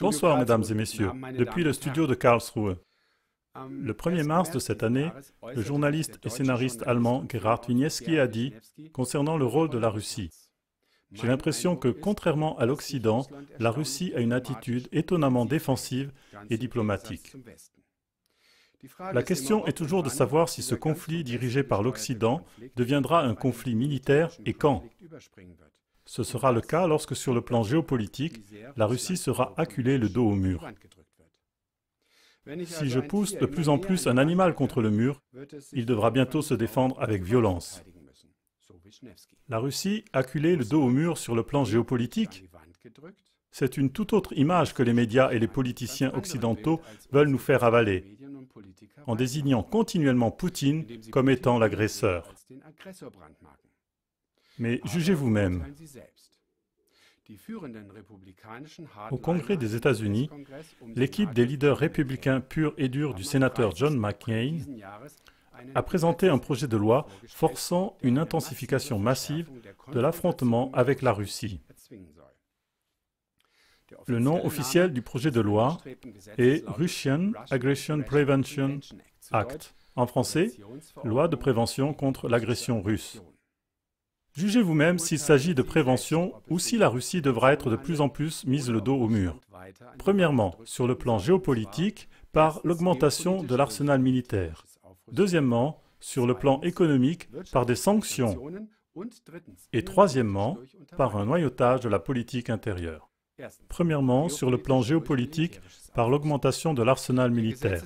Bonsoir, mesdames et messieurs. Depuis le studio de Karlsruhe, le 1er mars de cette année, le journaliste et scénariste allemand Gerhard Wigniewski a dit concernant le rôle de la Russie J'ai l'impression que, contrairement à l'Occident, la Russie a une attitude étonnamment défensive et diplomatique. La question est toujours de savoir si ce conflit dirigé par l'Occident deviendra un conflit militaire et quand. Ce sera le cas lorsque sur le plan géopolitique, la Russie sera acculée le dos au mur. Si je pousse de plus en plus un animal contre le mur, il devra bientôt se défendre avec violence. La Russie acculée le dos au mur sur le plan géopolitique, c'est une toute autre image que les médias et les politiciens occidentaux veulent nous faire avaler, en désignant continuellement Poutine comme étant l'agresseur. Mais jugez vous-même. Au Congrès des États-Unis, l'équipe des leaders républicains purs et durs du sénateur John McCain a présenté un projet de loi forçant une intensification massive de l'affrontement avec la Russie. Le nom officiel du projet de loi est Russian Aggression Prevention Act, en français, loi de prévention contre l'agression russe. Jugez vous-même s'il s'agit de prévention ou si la Russie devra être de plus en plus mise le dos au mur. Premièrement, sur le plan géopolitique, par l'augmentation de l'arsenal militaire. Deuxièmement, sur le plan économique, par des sanctions. Et troisièmement, par un noyautage de la politique intérieure. Premièrement, sur le plan géopolitique, par l'augmentation de l'arsenal militaire.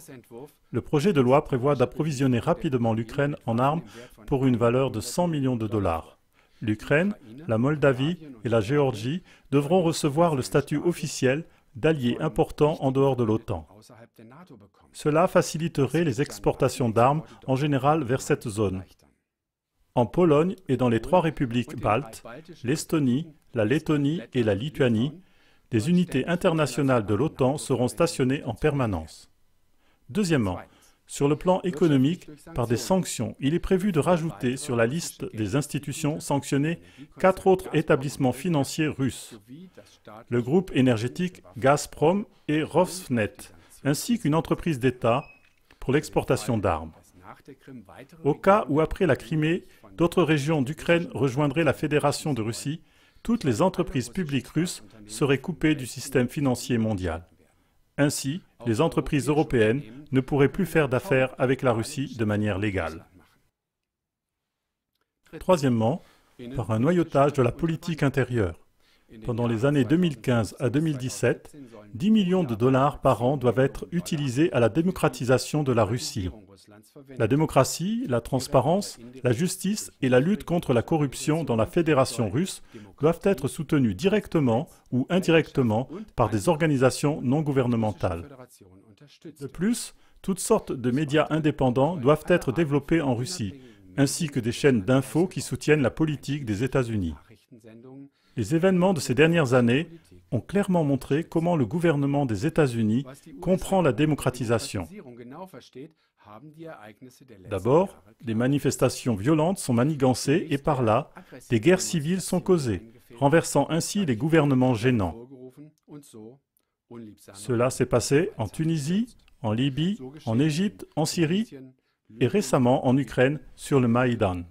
Le projet de loi prévoit d'approvisionner rapidement l'Ukraine en armes pour une valeur de 100 millions de dollars. L'Ukraine, la Moldavie et la Géorgie devront recevoir le statut officiel d'alliés importants en dehors de l'OTAN. Cela faciliterait les exportations d'armes en général vers cette zone. En Pologne et dans les trois républiques baltes, l'Estonie, la Lettonie et la Lituanie, des unités internationales de l'OTAN seront stationnées en permanence. Deuxièmement, sur le plan économique, par des sanctions, il est prévu de rajouter sur la liste des institutions sanctionnées quatre autres établissements financiers russes, le groupe énergétique Gazprom et Rosneft, ainsi qu'une entreprise d'État pour l'exportation d'armes. Au cas où, après la Crimée, d'autres régions d'Ukraine rejoindraient la Fédération de Russie, toutes les entreprises publiques russes seraient coupées du système financier mondial. Ainsi, les entreprises européennes ne pourraient plus faire d'affaires avec la Russie de manière légale. Troisièmement, par un noyautage de la politique intérieure. Pendant les années 2015 à 2017, 10 millions de dollars par an doivent être utilisés à la démocratisation de la Russie. La démocratie, la transparence, la justice et la lutte contre la corruption dans la Fédération russe doivent être soutenus directement ou indirectement par des organisations non gouvernementales. De plus, toutes sortes de médias indépendants doivent être développés en Russie, ainsi que des chaînes d'infos qui soutiennent la politique des États-Unis. Les événements de ces dernières années ont clairement montré comment le gouvernement des États-Unis comprend la démocratisation. D'abord, les manifestations violentes sont manigancées et par là, des guerres civiles sont causées, renversant ainsi les gouvernements gênants. Cela s'est passé en Tunisie, en Libye, en Égypte, en Syrie et récemment en Ukraine sur le Maïdan.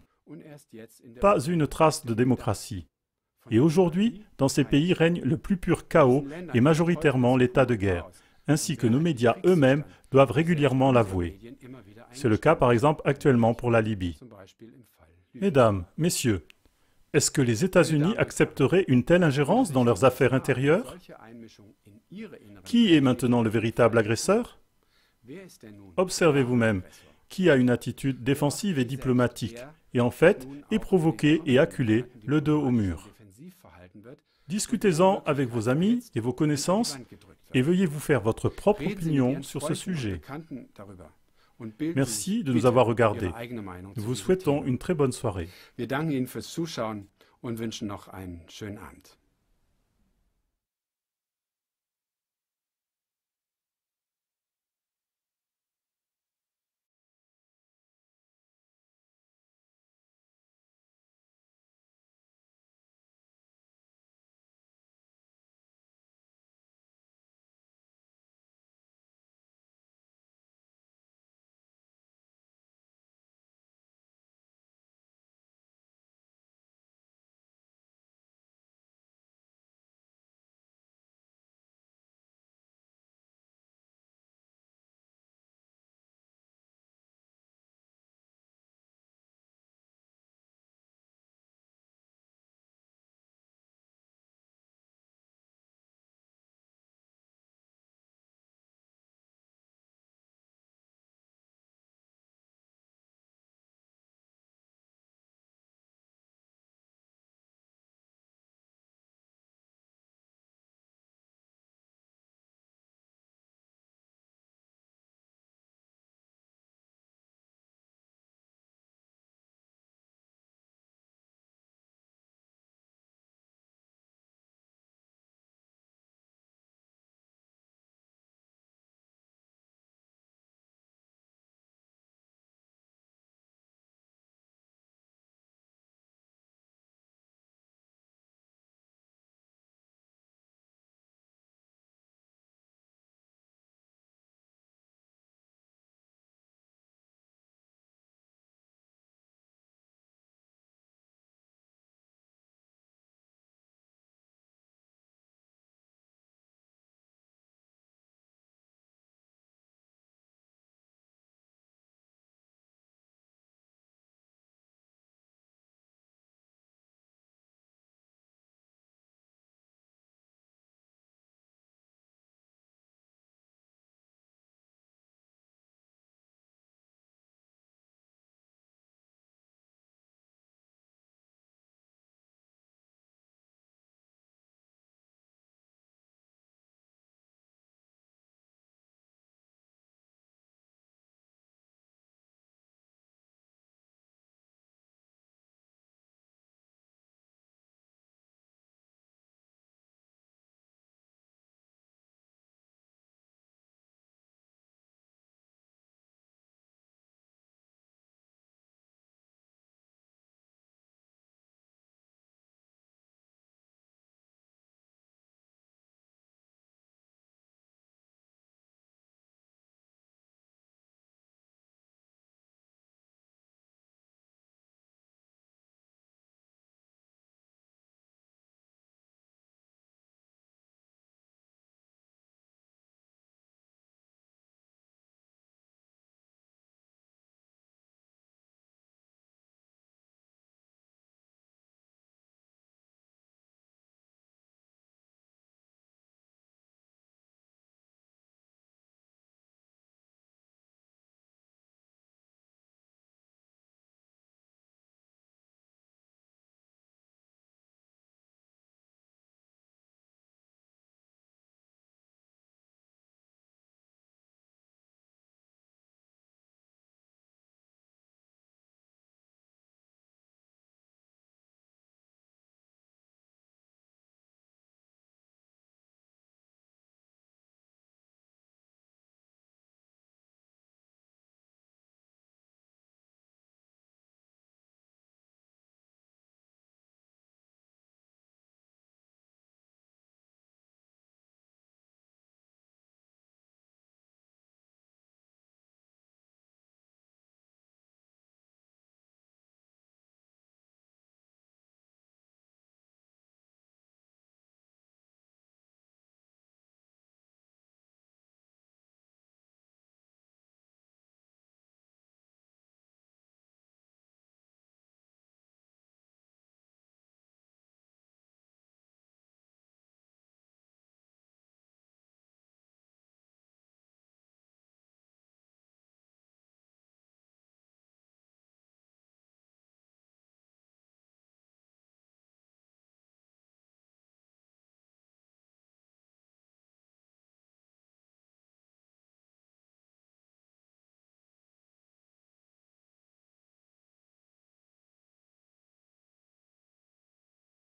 Pas une trace de démocratie. Et aujourd'hui, dans ces pays règne le plus pur chaos et majoritairement l'état de guerre, ainsi que nos médias eux-mêmes doivent régulièrement l'avouer. C'est le cas par exemple actuellement pour la Libye. Mesdames, Messieurs, est-ce que les États-Unis accepteraient une telle ingérence dans leurs affaires intérieures Qui est maintenant le véritable agresseur Observez vous-même qui a une attitude défensive et diplomatique, et en fait est provoqué et acculé le dos au mur. Discutez-en avec vos amis et vos connaissances et veuillez vous faire votre propre opinion sur ce sujet. Merci de nous avoir regardés. Nous vous souhaitons une très bonne soirée.